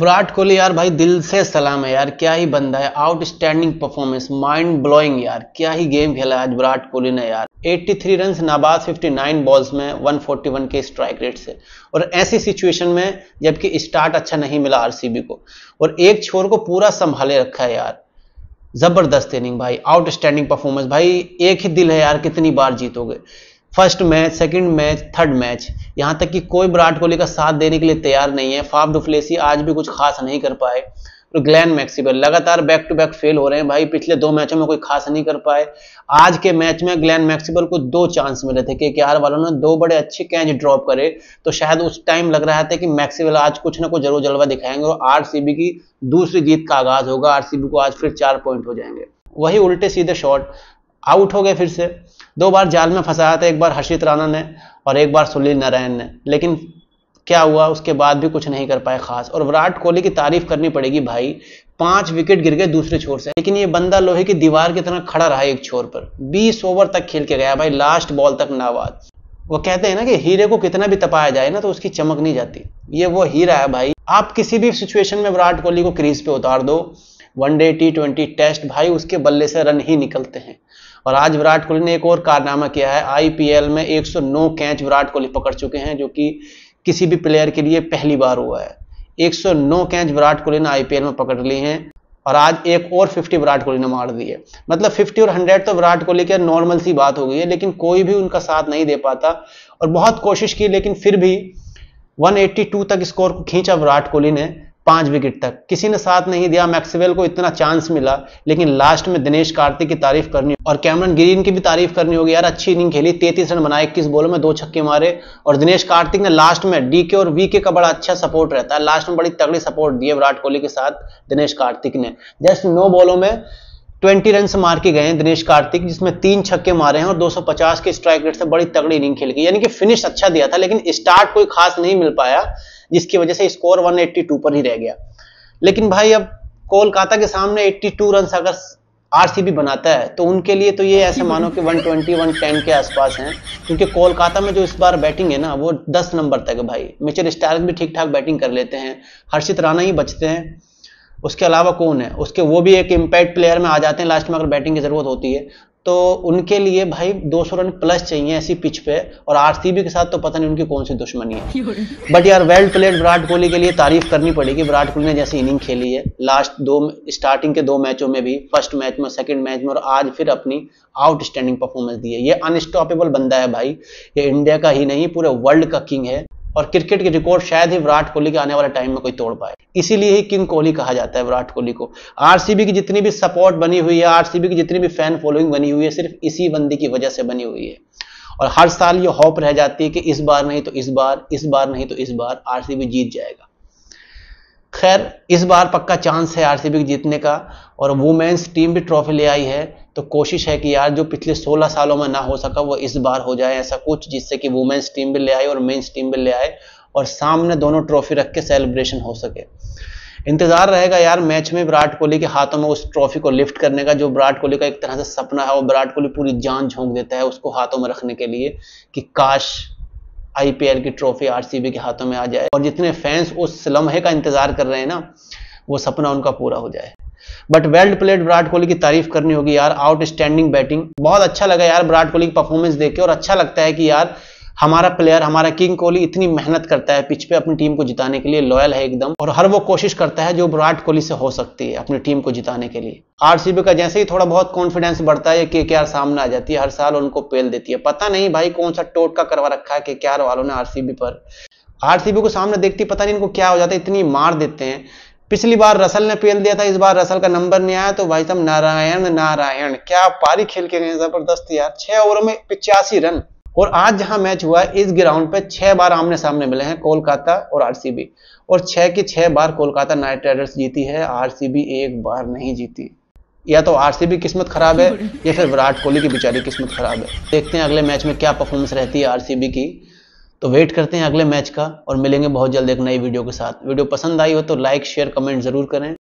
विराट कोहली यार भाई दिल से सलाम है यार क्या ही बंदा है आउटस्टैंडिंग परफॉर्मेंस माइंड ब्लोइंग यार क्या ही गेम खेला आज विराट कोहली ने यार 83 रन नाबाद 59 बॉल्स में 141 के स्ट्राइक रेट से और ऐसी सिचुएशन में जबकि स्टार्ट अच्छा नहीं मिला आरसीबी को और एक छोर को पूरा संभाले रखा है यार जबरदस्त इनिंग भाई आउटस्टैंडिंग परफॉर्मेंस भाई एक ही दिल है यार कितनी बार जीतोगे first match second match third match यहाँ तक कि कोई विराट कोहली का साथ देने के लिए तैयार नहीं है फाफ दुफलेसी आज भी कुछ खास नहीं कर पाए तो ग्लैन मैक्सिबल लगातार बैक टू बैक फेल हो रहे हैं भाई पिछले दो मैचों में कोई खास नहीं कर पाए आज के मैच में ग्लैन मैक्सिबल को दो चांस मिले थे के यार वालों ने दो बड़े अच्छे कैच ड्रॉप करे तो शायद उस टाइम लग रहा था कि मैक्सिबल आज कुछ ना कुछ जरूर जलवा दिखाएंगे और आर की दूसरी जीत का आगाज होगा आरसीबी को आज फिर चार पॉइंट हो जाएंगे वही उल्टे सीधे शॉट आउट हो गए फिर से दो बार जाल में फंसाया था एक बार हर्षित राणा ने और एक बार सुनील नारायण ने लेकिन क्या हुआ उसके बाद भी कुछ नहीं कर पाए खास और विराट कोहली की तारीफ करनी पड़ेगी भाई पांच विकेट गिर गए दूसरे छोर से लेकिन ये बंदा लोहे की दीवार की तरह खड़ा रहा एक छोर पर 20 ओवर तक खेल के गया भाई लास्ट बॉल तक नाबाद वो कहते हैं ना कि हीरे को कितना भी तपाया जाए ना तो उसकी चमक नहीं जाती ये वो हीरा है भाई आप किसी भी सिचुएशन में विराट कोहली को क्रीज पे उतार दो वनडे टी ट्वेंटी टेस्ट भाई उसके बल्ले से रन ही निकलते हैं और आज विराट कोहली ने एक और कारनामा किया है आईपीएल में 109 कैच विराट कोहली पकड़ चुके हैं जो कि किसी भी प्लेयर के लिए पहली बार हुआ है 109 कैच विराट कोहली ने आईपीएल में पकड़ ली हैं और आज एक और 50 विराट कोहली ने मार दी है मतलब 50 और 100 तो विराट कोहली के नॉर्मल सी बात हो गई है लेकिन कोई भी उनका साथ नहीं दे पाता और बहुत कोशिश की लेकिन फिर भी 182 तक स्कोर को खींचा विराट कोहली ने पांच विकेट तक किसी ने साथ नहीं दिया मैक्सवेल को इतना चांस मिला लेकिन लास्ट में दिनेश कार्तिक की तारीफ करनी और कैमरन ग्रीन की भी तारीफ करनी होगी यार अच्छी इनिंग खेली तैतीस रन बनाए इक्कीस बॉलों में दो छक्के मारे और दिनेश कार्तिक ने लास्ट में डीके और वीके का बड़ा अच्छा सपोर्ट रहता है लास्ट में बड़ी तगड़ी सपोर्ट दी विराट कोहली के साथ दिनेश कार्तिक ने जस्ट नौ बॉलों में ट्वेंटी रन मार के गए हैं दिनेश कार्तिक जिसमें तीन छक्के मारे हैं और 250 के स्ट्राइक रेट से बड़ी तगड़ी इनिंग खेल गई यानी कि फिनिश अच्छा दिया था लेकिन स्टार्ट कोई खास नहीं मिल पाया जिसकी वजह से स्कोर 182 पर ही रह गया लेकिन भाई अब कोलकाता के सामने 82 रन अगर आरसीबी बनाता है तो उनके लिए तो ये ऐसे मानो कि 120 110 के आसपास हैं क्योंकि कोलकाता में जो इस बार बैटिंग है ना वो 10 नंबर तक है भाई मिचर स्टार्क भी ठीक ठाक बैटिंग कर लेते हैं हर्षित राणा ही बचते हैं उसके अलावा कौन है उसके वो भी एक इम्पैक्ट प्लेयर में आ जाते हैं लास्ट में अगर बैटिंग की जरूरत होती है तो उनके लिए भाई 200 रन प्लस चाहिए ऐसी पिच पे और आरसीबी के साथ तो पता नहीं उनकी कौन सी दुश्मनी है बट यार वेल प्लेड विराट कोहली के लिए तारीफ करनी पड़ेगी विराट कोहली ने जैसी इनिंग खेली है लास्ट दो स्टार्टिंग के दो मैचों में भी फर्स्ट मैच में सेकंड मैच में और आज फिर अपनी आउटस्टैंडिंग परफॉर्मेंस दी है ये अनस्टॉपेबल बंदा है भाई ये इंडिया का ही नहीं पूरे वर्ल्ड का किंग है और क्रिकेट के रिकॉर्ड शायद ही विराट कोहली के आने वाले टाइम में कोई तोड़ पाए इसीलिए ही किंग कोहली कहा जाता है विराट कोहली को आरसीबी की जितनी भी सपोर्ट बनी हुई है आरसीबी की जितनी भी फैन फॉलोइंग बनी हुई है सिर्फ इसी बंदी की वजह से बनी हुई है और हर साल ये होप रह जाती है कि इस बार नहीं तो इस बार इस बार नहीं तो इस बार आरसीबी जीत जाएगा खैर इस बार पक्का चांस है आरसीबी जीतने का और वुमेन्स टीम भी ट्रॉफी ले आई है तो कोशिश है कि यार जो पिछले 16 सालों में ना हो सका वो इस बार हो जाए ऐसा कुछ जिससे कि वुमेन्स टीम भी ले आए और मेन्स टीम भी ले आए और सामने दोनों ट्रॉफी रख के सेलिब्रेशन हो सके इंतजार रहेगा यार मैच में विराट कोहली के हाथों में उस ट्रॉफी को लिफ्ट करने का जो विराट कोहली का एक तरह से सपना है और विराट कोहली पूरी जान झोंक देता है उसको हाथों में रखने के लिए कि काश आईपीएल की ट्रॉफी आरसीबी के हाथों में आ जाए और जितने फैंस उस लम्हे का इंतजार कर रहे हैं ना वो सपना उनका पूरा हो जाए but well played Virat Kohli की तारीफ करनी होगी यार आउटस्टैंडिंग बैटिंग बहुत अच्छा लगा यार विराट कोहली की परफॉर्मेंस देख के और अच्छा लगता है कि यार हमारा प्लेयर हमारा किंग कोहली इतनी मेहनत करता है पिच पे अपनी टीम को जिताने के लिए लॉयल है एकदम और हर वो कोशिश करता है जो विराट कोहली से हो सकती है अपनी टीम को जिताने के लिए आरसीबी का जैसे ही थोड़ा बहुत कॉन्फिडेंस बढ़ता है के के सामने आ जाती है हर साल उनको पेल देती है पता नहीं भाई कौन सा टोटका करवा रखा है के के वालों ने आरसीबी पर आरसीबी को सामने देखती पता नहीं इनको क्या हो जाता है इतनी मार देते हैं पिछली बार रसल ने पेल दिया था इस बार रसल का नंबर नहीं आया तो भाई साहब नारायण नारायण क्या पारी खेल के गए जबरदस्त यार छह ओवर में पिचासी रन और आज जहां मैच हुआ इस ग्राउंड पे छह बार आमने सामने मिले हैं कोलकाता और आरसीबी और छह की छह बार कोलकाता नाइट राइडर्स जीती है आरसीबी एक बार नहीं जीती या तो आरसीबी किस्मत खराब है या फिर विराट कोहली की बेचारी किस्मत खराब है देखते हैं अगले मैच में क्या परफॉर्मेंस रहती है आरसीबी की तो वेट करते हैं अगले मैच का और मिलेंगे बहुत जल्द एक नई वीडियो के साथ वीडियो पसंद आई हो तो लाइक शेयर कमेंट जरूर करें